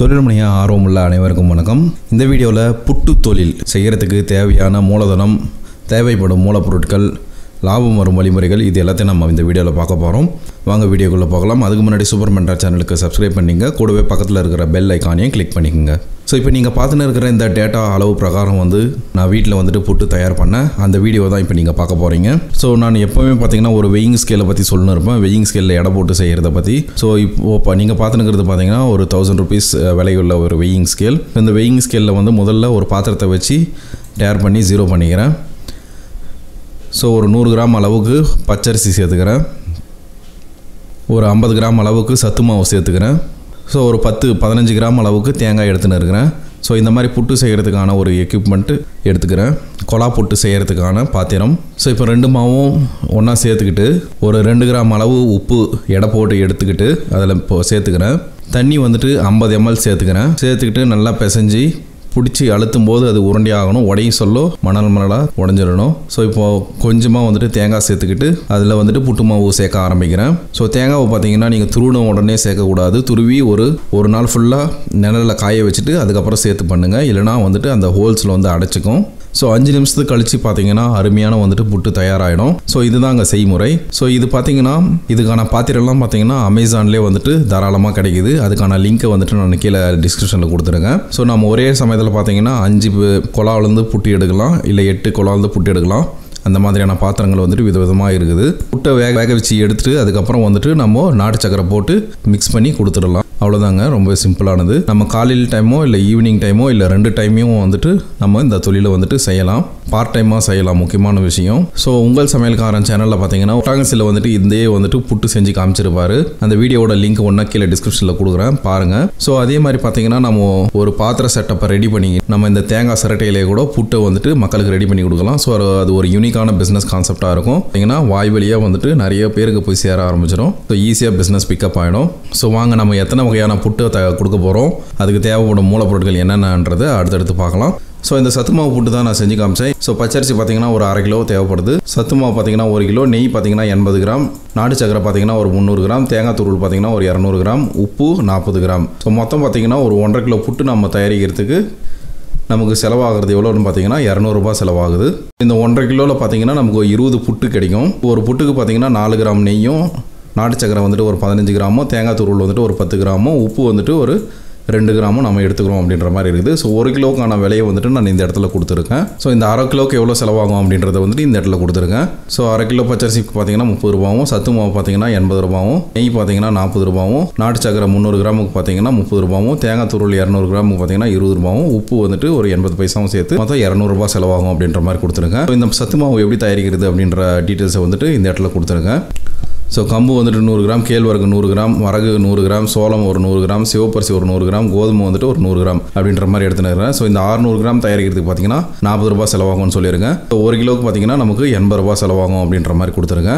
தொழில்முனையாக ஆர்வம் உள்ள அனைவருக்கும் வணக்கம் இந்த வீடியோவில் புட்டு தொழில் செய்கிறதுக்கு தேவையான மூலதனம் தேவைப்படும் மூலப்பொருட்கள் லாபம் வரும் வழிமுறைகள் இது எல்லாத்தையும் நம்ம இந்த வீடியோவில் பார்க்க போகிறோம் வாங்க வீடியோக்குள்ளே பார்க்கலாம் அதுக்கு முன்னாடி சூப்பர் மண்டா சேனலுக்கு சப்ஸ்கிரைப் பண்ணிங்க கூடவே பக்கத்தில் இருக்கிற பெல் ஐக்கானையும் கிளிக் பண்ணிக்கோங்க ஸோ இப்போ நீங்கள் பார்த்துன்னு இருக்கிற இந்த டேட்டா அளவு பிரகாரம் வந்து நான் வீட்டில் வந்துட்டு புட்டு தயார் பண்ணேன் அந்த வீடியோ தான் இப்போ நீங்கள் பார்க்க போகிறீங்க ஸோ நான் எப்போவுமே பார்த்தீங்கன்னா ஒரு வெயிங் ஸ்கேலை பற்றி சொல்லணும் இருப்பேன் வெயிங் ஸ்கேலில் எடை போட்டு செய்கிறத பற்றி ஸோ இப்போ நீங்கள் பார்த்துனுக்கிறது பார்த்தீங்கன்னா ஒரு தௌசண்ட் ருபீஸ் விலையுள்ள ஒரு வெயிங் ஸ்கேல் இந்த வெயிங் ஸ்கேலில் வந்து முதல்ல ஒரு பாத்திரத்தை வச்சு டேர் பண்ணி ஜீரோ பண்ணிக்கிறேன் ஸோ ஒரு நூறு கிராம் அளவுக்கு பச்சரிசி சேர்த்துக்கிறேன் ஒரு ஐம்பது கிராம் அளவுக்கு சத்து மாவு சேர்த்துக்கிறேன் ஸோ ஒரு பத்து பதினஞ்சு கிராம் அளவுக்கு தேங்காய் எடுத்துன்னு இருக்கிறேன் ஸோ இந்த மாதிரி புட்டு செய்கிறதுக்கான ஒரு எக்யூப்மெண்ட்டு எடுத்துக்கிறேன் கொலா புட்டு செய்கிறதுக்கான பாத்திரம் ஸோ இப்போ ரெண்டு மாவும் ஒன்றா சேர்த்துக்கிட்டு ஒரு ரெண்டு கிராம் அளவு உப்பு எடை போட்டு எடுத்துக்கிட்டு அதில் இப்போ சேர்த்துக்கிறேன் தண்ணி வந்துட்டு ஐம்பது எம்எல் சேர்த்துக்கிறேன் சேர்த்துக்கிட்டு நல்லா பிசைஞ்சி பிடிச்சி அழுத்தும் போது அது உருண்டையாகணும் உடையும் சொல்லோ மணல் மணலாக உடஞ்சிடணும் ஸோ இப்போ கொஞ்சமாக வந்துட்டு தேங்காய் சேர்த்துக்கிட்டு அதில் வந்துட்டு புட்டு மாவு சேர்க்க ஆரம்பிக்கிறேன் ஸோ தேங்காவை பார்த்தீங்கன்னா நீங்கள் துருவின உடனே சேர்க்கக்கூடாது துருவி ஒரு ஒரு நாள் ஃபுல்லாக நிழலில் காய வச்சுட்டு அதுக்கப்புறம் சேர்த்து பண்ணுங்கள் இல்லைனா வந்துட்டு அந்த ஹோல்ஸில் வந்து அடைச்சிக்கும் ஸோ அஞ்சு நிமிஷத்துக்கு கழித்து பார்த்தீங்கன்னா அருமையான வந்துட்டு புட்டு தயாராகிடும் ஸோ அங்கே செய்முறை ஸோ இது பார்த்தீங்கன்னா இதுக்கான பாத்திரம்லாம் பார்த்தீங்கன்னா அமேசான்லேயே வந்துட்டு தாராளமாக கிடைக்குது அதுக்கான லிங்க்கை வந்துட்டு நான் கீழே டிஸ்கிரிப்ஷனில் கொடுத்துருங்க ஸோ நம்ம ஒரே சமயத்தில் பார்த்தீங்கன்னா அஞ்சு குழாவிலேருந்து புட்டி எடுக்கலாம் இல்லை எட்டு குழாவிலேருந்து புட்டி எடுக்கலாம் அந்த மாதிரியான பாத்திரங்கள் வந்துட்டு விதவிதமாக இருக்குது புட்டை வேக வேக வச்சு எடுத்துட்டு அதுக்கப்புறம் வந்துட்டு நம்ம நாட்டு சக்கரை போட்டு மிக்ஸ் பண்ணி கொடுத்துடலாம் அவ்வளோதாங்க ரொம்ப சிம்பிளானது நம்ம காலையில் டைமோ இல்லை ஈவினிங் டைமோ இல்லை ரெண்டு டைமையும் வந்துட்டு நம்ம இந்த தொழிலை வந்துட்டு செய்யலாம் பார்ட் டைமாக செய்யலாம் முக்கியமான விஷயம் ஸோ உங்கள் சமையல்காரன் சேனலில் பார்த்தீங்கன்னா சில வந்துட்டு இதே வந்துட்டு புட்டு செஞ்சு காமிச்சிருப்பாரு அந்த வீடியோட லிங்க் ஒன்றா கீழே டிஸ்கிரிப்ஷனில் கொடுக்குறேன் பாருங்கள் ஸோ அதே மாதிரி பார்த்தீங்கன்னா நம்ம ஒரு பாத்திர செட்டப்பை ரெடி பண்ணி நம்ம இந்த தேங்காய் சிரட்டையிலே கூட புட்டை வந்துட்டு மக்களுக்கு ரெடி பண்ணி கொடுக்கலாம் ஸோ அது ஒரு யூனிக்கான பிஸ்னஸ் கான்செப்டாக இருக்கும் பார்த்தீங்கன்னா வாய் வழியாக வந்துட்டு நிறைய பேருக்கு போய் சேர ஆரம்பிச்சிடும் ஸோ ஈஸியாக பிஸ்னஸ் பிக்கப் ஆகிடும் ஸோ வாங்க நம்ம எத்தனை வகையான புட்டை த கொடுக்க போகிறோம் அதுக்கு தேவைப்படும் மூலப்பொருட்கள் என்னென்னன்றதை அடுத்தடுத்து பார்க்கலாம் ஸோ இந்த சத்துமாவு புட்டு தான் நான் செஞ்சு காமிச்சேன் ஸோ பச்சரிசி பார்த்தீங்கன்னா ஒரு அரை கிலோ தேவைப்படுது சத்துமாவு பார்த்தீங்கன்னா ஒரு கிலோ நெய் பார்த்தீங்கன்னா எண்பது கிராம் நாடு சக்கரை பார்த்தீங்கன்னா ஒரு முந்நூறு கிராம் தேங்காய் துருள் பார்த்தீங்கன்னா ஒரு இரநூறு கிராம் உப்பு நாற்பது கிராம் ஸோ மொத்தம் பார்த்தீங்கன்னா ஒரு ஒன்றரை கிலோ புட்டு நம்ம தயாரிக்கிறதுக்கு நமக்கு செலவாகிறது எவ்வளோன்னு பார்த்தீங்கன்னா இரநூறுபா செலவாகுது இந்த ஒன்றரை கிலோவில் பார்த்தீங்கன்னா நமக்கு இருபது புட்டு கிடைக்கும் ஒரு புட்டுக்கு பார்த்தீங்கன்னா நாலு கிராம் நெய்யும் நாட்டு சக்கரை வந்துட்டு ஒரு பதினஞ்சு கிராமும் தேங்காய் துருள் வந்துட்டு ஒரு பத்து கிராமும் உப்பு வந்துட்டு ஒரு ரெண்டு கிராமும் நம்ம எடுத்துக்கிறோம் அப்படின்ற மாதிரி இருக்குது ஸோ ஒரு கிலோக்கான விலையை வந்துட்டு நான் இந்த இடத்துல கொடுத்துருக்கேன் ஸோ இந்த அரை கிலோக்கு எவ்வளோ செலவாகும் அப்படின்றத வந்துட்டு இந்த இடத்துல கொடுத்துருக்கேன் ஸோ அரை கிலோ பச்சரிசிக்கு பார்த்தீங்கன்னா முப்பது ரூபாவும் சத்து மாவு பார்த்தீங்கன்னா எண்பது ரூபாவும் நெய் பார்த்தீங்கன்னா நாற்பது ரூபாவும் நாட்டு சக்கரை முன்னூறு கிராமுக்கு பார்த்தீங்கன்னா முப்பது ரூபாவும் தேங்காய் துருள் இரநூறு கிராமுக்கு பார்த்தீங்கன்னா இருபது ரூபாவும் உப்பு வந்துட்டு ஒரு எண்பது பைசாவும் சேர்த்து மொத்தம் இரநூறுபா செலவாகும் அப்படின்ற மாதிரி கொடுத்துருக்கேன் இந்த சத்து மாவு எப்படி தயாரிக்கிறது அப்படின்ற டீட்டெயில்ஸை வந்துட்டு இந்த இடத்துல கொடுத்துருக்கேன் ஸோ கம்பு வந்துட்டு நூறு கிராம் கேழ்வரகு நூறு கிராம் வரகு நூறு கிராம் சோளம் ஒரு நூறு கிராம் சிவப்பரிசி ஒரு நூறு கிராம் கோதுமை வந்துட்டு ஒரு நூறு கிராம் அப்படின்ற மாதிரி எடுத்துனுக்கிறேன் ஸோ இந்த ஆறுநூறு கிராம் தயாரிக்கிறதுக்கு பார்த்தீங்கன்னா நாற்பது ரூபா செலவாகும்னு சொல்லியிருக்கேன் ஒரு கிலோவுக்கு பார்த்தீங்கன்னா நமக்கு எண்பது ரூபா செலவாகும் அப்படின்ற மாதிரி கொடுத்துருங்க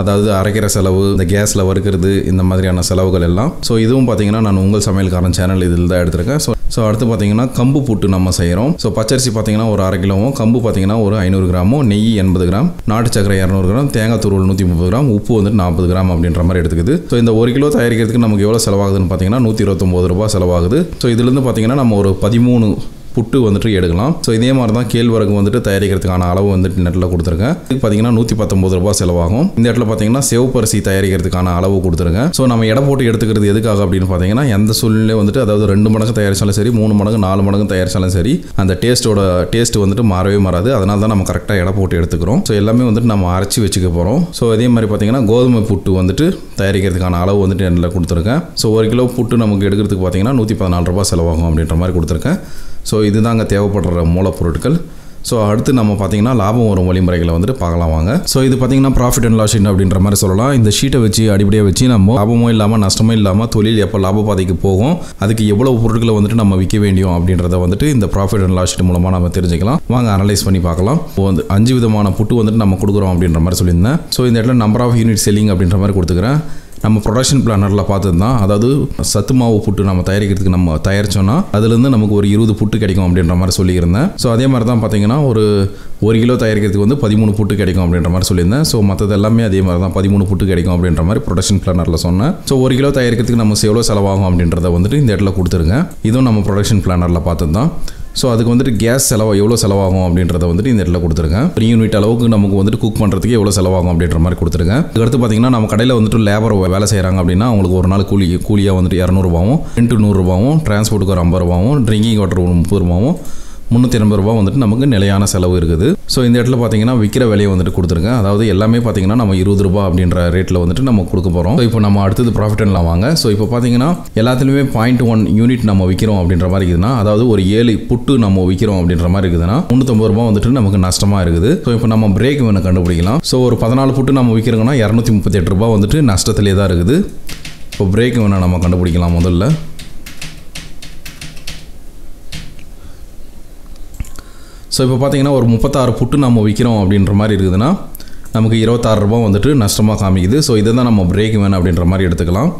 அதாவது அரைக்கிற செலவு இந்த கேஸில் வறுக்கிறது இந்த மாதிரியான செலவுகள் எல்லாம் ஸோ இதுவும் பார்த்தீங்கன்னா நான் உங்கள் சமையல்காரன் சேனல் இதில் தான் எடுத்திருக்கேன் ஸோ ஸோ அடுத்து பார்த்தீங்கன்னா கம்பு புட்டு நம்ம செய்கிறோம் ஸோ பச்சரிசி பார்த்தீங்கன்னா ஒரு அரை கிலோவும் கம்பு பார்த்தீங்கன்னா ஒரு ஐநூறு கிராமும் நெய் எண்பது கிராம் நாட்டு சக்கரை இரநூறு கிராம் தேங்காய் துருவல் நூற்றி முப்பது கிராம் உப்பு வந்துட்டு நாற்பது கிராம் அப்படின்ற மாதிரி எடுத்துக்குது ஸோ இந்த ஒரு கிலோ தயாரிக்கிறதுக்கு நமக்கு எவ்வளோ செலவாகுதுன்னு பார்த்தீங்கன்னா நூற்றி இருபத்தொம்போது ரூபா செலவாகுது ஸோ இதுலேருந்து பார்த்தீங்கன்னா நம்ம ஒரு பதிமூணு புட்டு வந்துட்டு எடுக்கலாம் ஸோ இதே மாதிரி தான் கேழ்வரகு வந்துட்டு தயாரிக்கிறதுக்கான அளவு வந்துட்டு நெட்டில் கொடுத்துருக்கேன் இது பார்த்தீங்கன்னா நூற்றி பத்தொம்பது ரூபாய் செலவாகும் இந்த இடத்துல பார்த்தீங்கன்னா செவப்பரிசி தயாரிக்கிறதுக்கான அளவு கொடுத்துருங்க ஸோ நம்ம எடை போட்டு எடுத்துக்கிறது எதுக்காக அப்படின்னு பார்த்தீங்கன்னா எந்த சூழ்நிலையே வந்துட்டு அதாவது ரெண்டு மடங்கு தயாரித்தாலும் சரி மூணு மடங்கு நாலு மடங்கு தயாரிச்சாலும் சரி அந்த டேஸ்ட்டோட டேஸ்ட் வந்துட்டு மாறவே மாறாது அதனால தான் நம்ம கரெக்டாக எடை போட்டு எடுத்துக்கிறோம் ஸோ எல்லாமே வந்துட்டு நம்ம அரைச்சி வச்சுக்க போகிறோம் ஸோ இதே மாதிரி பார்த்தீங்கன்னா கோதுமை புட்டு வந்துட்டு தயாரிக்கிறதுக்கான அளவு வந்துட்டு என்ன கொடுத்துருக்கேன் ஸோ ஒரு கிலோ புட்டு நமக்கு எடுக்கிறதுக்கு பார்த்தீங்கன்னா நூற்றி பதினாலு ரூபா செலவாகும் அப்படின்ற மாதிரி கொடுத்துருக்கேன் ஸோ இதுதாங்க தேவைப்படுற மூலப்பொருட்கள் ஸோ அடுத்து நம்ம பார்த்தீங்கன்னா லாபம் வரும் வழிமுறைகளை வந்துட்டு பார்க்கலாம் வாங்க ஸோ இது பார்த்தீங்கன்னா ப்ராஃபிட் அண்ட் லாஸ் ஷீட் அப்படின்ற மாதிரி சொல்லலாம் இந்த ஷீட்டை வச்சு அடிப்படையாக வச்சு நம்ம லாபமும் இல்லாமல் நஷ்டமும் இல்லாமல் தொழில் எப்போ லாப பாதைக்கு போகும் அதுக்கு எவ்வளோ பொருட்களை வந்துட்டு நம்ம விற்க வேண்டியும் அப்படின்றத வந்துட்டு இந்த ப்ராஃபிட் அண்ட் லாஸ் ஷீட் மூலமாக நம்ம தெரிஞ்சுக்கலாம் வாங்க அனலைஸ் பண்ணி பார்க்கலாம் வந்து அஞ்சு விதமான புட்டு வந்துட்டு நம்ம கொடுக்குறோம் அப்படின்ற மாதிரி சொல்லியிருந்தேன் ஸோ இந்த இடத்துல நம்பர் ஆஃப் யூனிட் செல்லிங் அப்படின்ற மாதிரி கொடுத்துக்கிறேன் நம்ம ப்ரொடக்ஷன் பிளானரில் பார்த்தது தான் அதாவது சத்து மாவு புட்டு நம்ம தயாரிக்கிறதுக்கு நம்ம தயாரித்தோன்னா அதுலேருந்து நமக்கு ஒரு இருபது புட்டு கிடைக்கும் அப்படின்ற மாதிரி சொல்லியிருந்தேன் ஸோ அதே மாதிரி தான் பார்த்தீங்கன்னா ஒரு ஒரு கிலோ தயாரிக்கிறதுக்கு வந்து பதிமூணு புட்டு கிடைக்கும் அப்படின்ற மாதிரி சொல்லியிருந்தேன் ஸோ மற்றது எல்லாமே அதே மாதிரி தான் பதிமூணு புட்டு கிடைக்கும் அப்படின்ற மாதிரி ப்ரொடக்ஷன் பிளானரில் சொன்னேன் ஸோ ஒரு கிலோ தயாரிக்கிறதுக்கு நம்ம எவ்வளோ செலவாகும் அப்படின்றத வந்துட்டு இந்த இடத்துல கொடுத்துருங்க இதுவும் நம்ம ப்ரொடக்ஷன் பிளானரில் பார்த்து தான் ஸோ அதுக்கு வந்துட்டு கேஸ் செலவு எவ்வளோ செலவாகும் அப்படின்றத வந்துட்டு இந்த இடத்துல கொடுத்துருங்க ஒரு யூனிட் அளவுக்கு நமக்கு வந்துட்டு குக் பண்ணுறதுக்கு எவ்வளோ செலவாகும் அப்படின்ற மாதிரி கொடுத்துருங்க அடுத்து பார்த்தீங்கன்னா நம்ம கடையில் வந்துட்டு லேபர் வேலை செய்கிறாங்க அப்படின்னா அவங்களுக்கு ஒரு நாள் கூலி கூலியாக வந்துட்டு இரநூறுபாவும் ரெண்டு நூறுரூபாவும் டிரான்ஸ்போர்ட்டுக்கு ஒரு ஐம்பது ரூபாவும் ட்ரிங்கிங் வாட்டர் ஒரு முப்பது ரூபாவும் முந்நூற்றி எண்பது ரூபா வந்துட்டு நமக்கு நிலையான செலவு இருக்குது ஸோ இந்த இடத்துல பார்த்தீங்கன்னா விற்கிற விலையை வந்துட்டு கொடுத்துருங்க அதாவது எல்லாமே பார்த்தீங்கன்னா நம்ம இருபது ரூபா அப்படின்ற ரேட்டில் வந்துட்டு நம்ம கொடுக்க போகிறோம் இப்போ நம்ம அடுத்தது ப்ராஃபிட் அண்ட் வாங்க ஸோ இப்போ பார்த்தீங்கன்னா எல்லாத்துலேயுமே பாயிண்ட் ஒன் யூனிட் நம்ம விற்கிறோம் அப்படின்ற மாதிரி இருக்குதுன்னா அதாவது ஒரு ஏழு புட்டு நம்ம விற்கிறோம் அப்படின்ற மாதிரி இருக்குதுன்னா முந்நூற்றம்பது ரூபா வந்துட்டு நமக்கு நஷ்டமாக இருக்குது ஸோ இப்போ நம்ம பிரேக் வேணும் கண்டுபிடிக்கலாம் ஸோ ஒரு பதினாலு புட்டு நம்ம விற்கிறோங்கன்னா இரநூத்தி முப்பத்தெட்டு ரூபா வந்துட்டு நஷ்டத்திலே தான் இருக்குது இப்போ பிரேக் வேணும் நம்ம கண்டுபிடிக்கலாம் முதல்ல ஸோ இப்போ பார்த்தீங்கன்னா ஒரு முப்பத்தாறு புட்டு நம்ம விற்கிறோம் அப்படின்ற மாதிரி இருக்குதுன்னா நமக்கு இருபத்தாறு ரூபா வந்துட்டு நஷ்டமாக காமிக்குது ஸோ இதை தான் நம்ம பிரேக் வேணும் அப்படின்ற மாதிரி எடுத்துக்கலாம்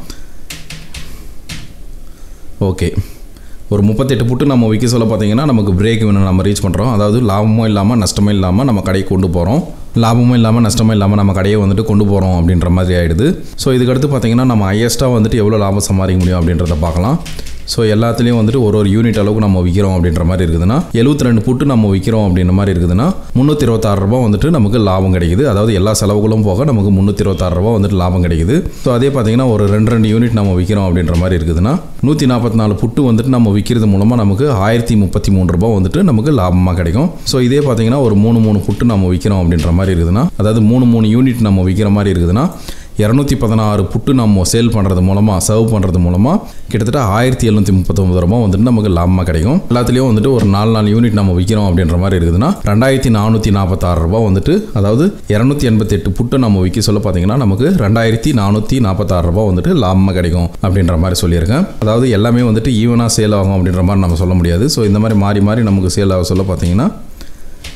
ஓகே ஒரு முப்பத்தெட்டு புட்டு நம்ம விற்க சொல்ல பார்த்தீங்கன்னா நமக்கு பிரேக் வேணும் நம்ம ரீச் பண்ணுறோம் அதாவது லாபமும் இல்லாமல் நஷ்டமும் இல்லாமல் நம்ம கடையை கொண்டு போகிறோம் லாபமும் இல்லாமல் நஷ்டமும் இல்லாமல் நம்ம கடையை வந்துட்டு கொண்டு போகிறோம் அப்படின்ற மாதிரி ஆகிடுது ஸோ இதுக்கடுத்து பார்த்தீங்கன்னா நம்ம ஹையஸ்ட்டாக வந்துட்டு எவ்வளோ லாபம் சம்பாதிக்க முடியும் அப்படின்றத பார்க்கலாம் ஸோ எல்லாத்துலேயும் வந்துட்டு ஒரு ஒரு யூனிட் அளவுக்கு நம்ம விற்கிறோம் அப்படின்ற மாதிரி இருக்குதுன்னா எழுபத்தி ரெண்டு புட்டு நம்ம விற்கிறோம் அப்படின்ற மாதிரி இருக்குதுன்னா முந்நூற்றி இருபத்தாறு ரூபா வந்துட்டு நமக்கு லாபம் கிடைக்குது அதாவது எல்லா செலவுகளும் போக நமக்கு முந்நூற்றி இருபத்தாறு ரூபா வந்துட்டு லாபம் கிடைக்குது ஸோ அதே பார்த்தீங்கன்னா ஒரு ரெண்டு ரெண்டு யூனிட் நம்ம விற்கிறோம் அப்படின்ற மாதிரி இருக்குதுன்னா நூற்றி நாற்பத்தி நாலு புட்டு வந்துட்டு நம்ம விற்கிறது மூலமாக நமக்கு ஆயிரத்தி முப்பத்தி மூணு ரூபா வந்துட்டு நமக்கு லாபமாக கிடைக்கும் ஸோ இதே பார்த்தீங்கன்னா ஒரு மூணு மூணு புட்டு நம்ம விற்கிறோம் அப்படின்ற மாதிரி இருக்குதுன்னா அதாவது மூணு மூணு யூனிட் நம்ம விற்கிற மாதிரி இருக்குதுன்னா இரநூத்தி பதினாறு புட்டு நம்ம சேல் பண்ணுறது மூலமாக சர்வ் பண்ணுறது மூலமாக கிட்டத்தட்ட ஆயிரத்தி எழுநூற்றி முப்பத்தொம்பது ரூபா வந்துட்டு நமக்கு லாபமாக கிடைக்கும் எல்லாத்துலேயும் வந்துட்டு ஒரு நாலு நாலு யூனிட் நம்ம விற்கிறோம் அப்படின்ற மாதிரி இருக்குதுன்னா ரெண்டாயிரத்தி நானூற்றி நாற்பத்தாறு ரூபா வந்துட்டு அதாவது இரநூத்தி எண்பத்தெட்டு புட்டு நம்ம விற்க சொல்ல பார்த்தீங்கன்னா நமக்கு ரெண்டாயிரத்தி நானூற்றி நாற்பத்தாறு ரூபா வந்துட்டு லாபமாக கிடைக்கும் அப்படின்ற மாதிரி சொல்லியிருக்கேன் அதாவது எல்லாமே வந்துட்டு ஈவனாக சேல் ஆகும் அப்படின்ற மாதிரி நம்ம சொல்ல முடியாது ஸோ இந்த மாதிரி மாறி மாறி நமக்கு சேல் ஆக சொல்ல பார்த்தீங்கன்னா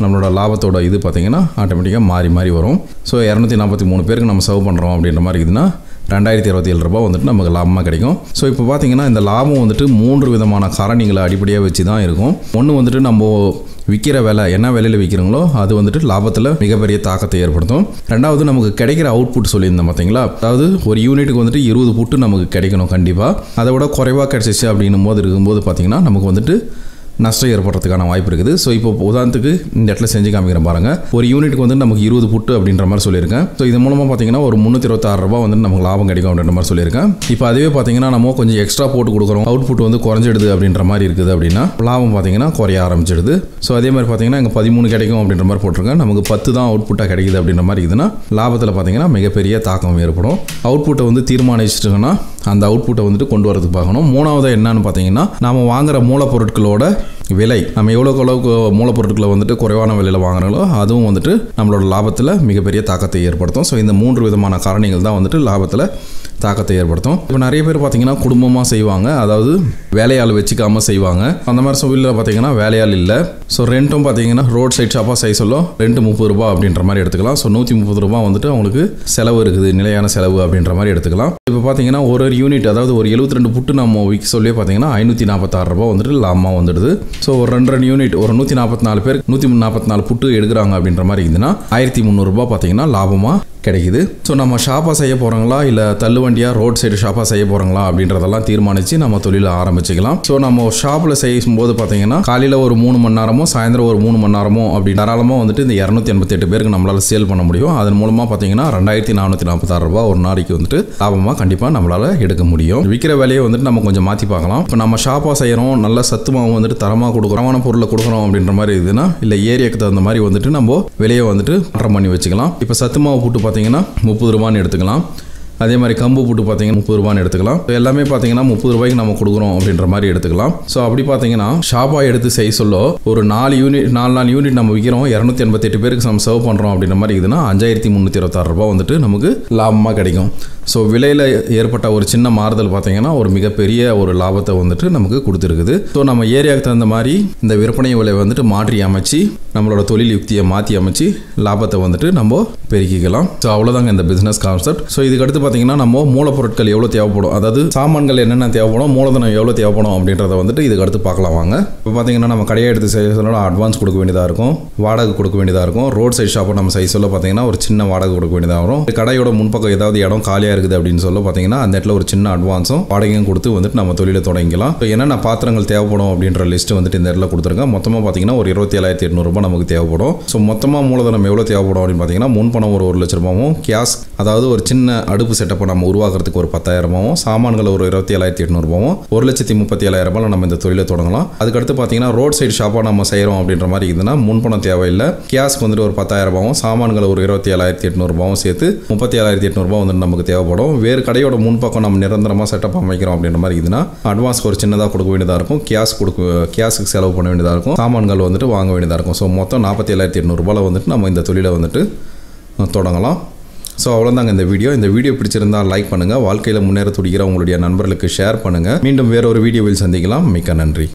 நம்மளோட லாபத்தோட இது பார்த்திங்கன்னா ஆட்டோமேட்டிக்காக மாறி மாறி வரும் ஸோ இரநூத்தி நாற்பத்தி மூணு பேருக்கு நம்ம சர்வ் பண்ணுறோம் அப்படின்ற மாதிரி இருக்குதுன்னா ரெண்டாயிரத்தி இருபத்தி ஏழு ரூபா வந்துட்டு நமக்கு லாபமாக கிடைக்கும் ஸோ இப்போ பார்த்தீங்கன்னா இந்த லாபம் வந்துட்டு மூன்று விதமான காரணிகளை அடிப்படையாக வச்சு தான் இருக்கும் ஒன்று வந்துட்டு நம்ம விற்கிற விலை என்ன விலையில் விற்கிறோங்களோ அது வந்துட்டு லாபத்தில் மிகப்பெரிய தாக்கத்தை ஏற்படுத்தும் ரெண்டாவது நமக்கு கிடைக்கிற அவுட்புட் சொல்லியிருந்தோம் பார்த்தீங்களா அதாவது ஒரு யூனிட்டுக்கு வந்துட்டு இருபது புட்டு நமக்கு கிடைக்கணும் கண்டிப்பாக அதை விட குறைவாக கிடைச்சிச்சு அப்படின்னும் போது இருக்கும்போது பார்த்தீங்கன்னா நமக்கு வந்துட்டு நஷ்டம் ஏற்படுறதுக்கான வாய்ப்பு இருக்குது ஸோ இப்போ உதாரணத்துக்கு இந்த இடத்துல செஞ்சு காமிக்கிறேன் பாருங்கள் ஒரு யூனிட்டுக்கு வந்து நமக்கு இருபது புட்டு அப்படின்ற மாதிரி சொல்லியிருக்கேன் ஸோ இது மூலமாக பார்த்தீங்கன்னா ஒரு முந்நூற்றி இருபத்தாறு ரூபா வந்து நமக்கு லாபம் கிடைக்கும் அப்படின்ற மாதிரி சொல்லியிருக்கேன் இப்போ அதுவே பார்த்தீங்கன்னா நம்ம கொஞ்சம் எக்ஸ்ட்ரா போட்டு கொடுக்குறோம் அவுட்புட் வந்து குறைஞ்சிடுது அப்படின்ற மாதிரி இருக்குது அப்படின்னா லாபம் பார்த்தீங்கன்னா குறைய ஆரம்பிச்சிடுது ஸோ அதே மாதிரி பார்த்தீங்கன்னா இங்கே பதிமூணு கிடைக்கும் அப்படின்ற மாதிரி போட்டிருக்கேன் நமக்கு பத்து தான் அவுட்புட்டாக கிடைக்குது அப்படின்ற மாதிரி இருக்குதுன்னா லாபத்தில் பார்த்தீங்கன்னா மிகப்பெரிய தாக்கம் ஏற்படும் அவுட்புட்டை வந்து தீர்மானிச்சிட்டுங்கன்னா அந்த அவுட்புட்டை வந்துட்டு கொண்டு வரதுக்கு பார்க்கணும் மூணாவது என்னன்னு பார்த்தீங்கன்னா நாம் வாங்குகிற மூலப்பொருட்களோட விலை நம்ம எவ்வளோக்கு அளவுக்கு மூலப்பொருட்களை வந்துட்டு குறைவான விலையில் வாங்குறாங்களோ அதுவும் வந்துட்டு நம்மளோட லாபத்தில் மிகப்பெரிய தாக்கத்தை ஏற்படுத்தும் ஸோ இந்த மூன்று விதமான காரணிகள் தான் வந்துட்டு லாபத்தில் தாக்கத்தை ஏற்படுத்தும் இப்போ நிறைய பேர் பார்த்தீங்கன்னா குடும்பமாக செய்வாங்க அதாவது வேலையாள் வச்சுக்காமல் செய்வாங்க அந்த மாதிரி சூழலில் பார்த்தீங்கன்னா வேலையாள் இல்லை ஸோ ரெண்ட்டும் பார்த்தீங்கன்னா ரோட் சைட் ஷாப்பாக சைஸ் சொல்லும் ரெண்டு முப்பது ரூபா அப்படின்ற மாதிரி எடுத்துக்கலாம் ஸோ நூற்றி முப்பது ரூபா வந்துட்டு அவங்களுக்கு செலவு இருக்குது நிலையான செலவு அப்படின்ற மாதிரி எடுத்துக்கலாம் இப்போ பார்த்தீங்கன்னா ஒரு ஒரு யூனிட் அதாவது ஒரு எழுபத்தி ரெண்டு புட்டு நம்ம விற்க சொல்லி பார்த்தீங்கன்னா ஐநூற்றி நாற்பத்தாறு ரூபா வந்துட்டு லாபமாக வந்துடுது ஸோ ஒரு ரெண்டு ரெண்டு யூனிட் ஒரு நூற்றி நாற்பத்தி நாலு பேர் நூற்றி நாற்பத்தி நாலு புட்டு எடுக்கிறாங்க அப்படின்ற மாதிரி இருந்துன்னா ஆயிரத்தி முந்நூறுரூபா பார்த்தீங்கன்னா லாபமாக கிடைக்குது ஸோ நம்ம ஷாப்பாக செய்ய போகிறாங்களா இல்லை தள்ளுவண்டியாக ரோட் சைடு ஷாப்பாக செய்ய போகிறாங்களா அப்படின்றதெல்லாம் தீர்மானித்து நம்ம தொழிலை ஆரம்பிச்சிக்கலாம் ஸோ நம்ம ஷாப்பில் செய்யும் போது பார்த்தீங்கன்னா காலையில் ஒரு மூணு மணி நேரமோ சாயந்தரம் ஒரு மூணு மணி நேரமோ அப்படி தாராளமாக வந்துட்டு இந்த இரநூத்தி எண்பத்தெட்டு பேருக்கு நம்மளால் சேல் பண்ண முடியும் அதன் மூலமாக பார்த்தீங்கன்னா ரெண்டாயிரத்தி நானூற்றி நாற்பத்தாறு ரூபா ஒரு நாளைக்கு வந்துட்டு லாபமாக கண்டிப்பாக நம்மளால் எடுக்க முடியும் விற்கிற விலையை வந்துட்டு நம்ம கொஞ்சம் மாற்றி பார்க்கலாம் இப்போ நம்ம ஷாப்பாக செய்கிறோம் நல்ல சத்துமாவும் வந்துட்டு தரமாக கொடுக்குறோம் தரமான பொருளை கொடுக்குறோம் அப்படின்ற மாதிரி இதுனா இல்லை ஏரியாவுக்கு தகுந்த மாதிரி வந்துட்டு நம்ம விலையை வந்துட்டு மாற்றம் பண்ணி வச்சுக்கலாம் இப்போ சத்து கூட்டு போட்டு பார்த்தீங்கன்னா முப்பது ரூபான்னு எடுத்துக்கலாம் அதே மாதிரி கம்பு போட்டு பார்த்தீங்கன்னா முப்பது ரூபான்னு எடுத்துக்கலாம் எல்லாமே பார்த்தீங்கன்னா முப்பது ரூபாய்க்கு நம்ம கொடுக்குறோம் அப்படின்ற மாதிரி எடுத்துக்கலாம் ஸோ அப்படி பார்த்தீங்கன்னா ஷாப்பாக எடுத்து செய்ய சொல்ல ஒரு நாலு யூனிட் நாலு நாலு யூனிட் நம்ம விற்கிறோம் இரநூத்தி எண்பத்தெட்டு பேருக்கு நம்ம சர்வ் பண்ணுறோம் அப்படின்ற மாதிரி இதுன்னா அஞ்சாயிரத்தி முந்நூற்றி இருபத்தாறு ரூபா வந்துட்டு நமக்கு லாபமாக கிடைக்கும் ஸோ விலையில் ஏற்பட்ட ஒரு சின்ன மாறுதல் பார்த்தீங்கன்னா ஒரு மிகப்பெரிய ஒரு லாபத்தை வந்துட்டு நமக்கு கொடுத்துருக்குது ஸோ நம்ம ஏரியாவுக்கு தகுந்த மாதிரி இந்த விற்பனை விலை வந்துட்டு மாற்றி அமைச்சு நம்மளோட தொழில் யுக்தியை மாற்றி அமைச்சு லாபத்தை வந்துட்டு நம்ம பெருக்கிக்கலாம் ஸோ அவ்வளோதாங்க இந்த பிஸ்னஸ் கான்செப்ட் ஸோ இதுக்கடுத்து பார்த்தீங்கன்னா நம்ம மூலப்பொருட்கள் எவ்வளோ தேவைப்படும் அதாவது சாமான்கள் என்னென்ன தேவைப்படும் மூலதனம் எவ்வளோ தேவைப்படும் அப்படின்றத வந்துட்டு இதுக்கடுத்து பார்க்கலாம் வாங்க இப்போ பார்த்தீங்கன்னா நம்ம கடையை எடுத்து செய்யறதுனால அட்வான்ஸ் கொடுக்க வேண்டியதாக இருக்கும் வாடகை கொடுக்க வேண்டியதாக இருக்கும் ரோட் சைட் ஷாப்பை நம்ம சைஸ் சொல்ல பார்த்தீங்கன்னா ஒரு சின்ன வாடகை கொடுக்க வேண்டியதாக வரும் கடையோட முன்பக்கம் ஏதாவது இடம் காலியாக இருக்குது அப்படின்னு சொல்ல பார்த்தீங்கன்னா அந்த இடத்துல ஒரு சின்ன அட்வான்ஸும் வாடகையும் கொடுத்து வந்துட்டு நம்ம தொழிலை தொடங்கிக்கலாம் இப்போ என்னென்ன பாத்திரங்கள் தேவைப்படும் அப்படின்ற லிஸ்ட்டு வந்துட்டு இந்த இடத்துல கொடுத்துருக்கேன் மொத்தமாக பார்த்தீங்கன்னா ஒரு இருபத்தி ஏழாயிரத்தி எட்நூறுபா நமக்கு தேவைப்படும் ஸோ மொத்தமாக மூலதனம் எவ்வளோ தேவைப்படும் அப்படின்னு பார்த்தீங்கன்னா முன் பணம் ஒரு ஒரு லட்ச ரூபாவும் கேஸ் அதாவது ஒரு சின்ன அடுப்பு செட்டப்பை நம்ம உருவாக்குறதுக்கு ஒரு பத்தாயிரமாவும் சாமான்களை ஒரு இருபத்தி ஏழாயிரத்தி எட்நூறுபாவும் ஒரு லட்சத்தி முப்பத்தி ஏழாயிரம் நம்ம இந்த தொழிலை தொடங்கலாம் அதுக்கடுத்து பார்த்தீங்கன்னா ரோட் சைடு ஷாப்பாக நம்ம செய்கிறோம் அப்படின்ற மாதிரி இருந்ததுன்னா முன்பணம் தேவையில்லை கேஸ்க்கு வந்துட்டு ஒரு பத்தாயிரம் ரூபாவும் சாமான்களை ஒரு இருபத்தி ஏழாயிரத்தி எட்நூறுபாவும் சேர்த்து முப்பத்தி ஏழாயிரத்தி எட்நூறுபா வந்துட்டு நமக்கு தேவைப்படும் தேவைப்படும் வேறு கடையோட முன்பக்கம் நம்ம நிரந்தரமாக செட்டப் அமைக்கிறோம் அப்படின்ற மாதிரி இதுனா அட்வான்ஸ்க்கு ஒரு சின்னதாக கொடுக்க வேண்டியதாக இருக்கும் கேஷ் கொடுக்க கேஷுக்கு செலவு பண்ண வேண்டியதாக இருக்கும் சாமான்கள் வந்துட்டு வாங்க வேண்டியதாக இருக்கும் ஸோ மொத்தம் நாற்பத்தி ஏழாயிரத்தி எட்நூறுபாவில் வந்துட்டு நம்ம இந்த தொழிலை வந்துட்டு தொடங்கலாம் ஸோ அவ்வளோதாங்க இந்த வீடியோ இந்த வீடியோ பிடிச்சிருந்தால் லைக் பண்ணுங்கள் வாழ்க்கையில் முன்னேற துடிக்கிற உங்களுடைய நண்பர்களுக்கு ஷேர் பண்ணுங்கள் மீண்டும் வேறொரு வீடியோவில் சந்திக்கலாம் மிக்க நன்றி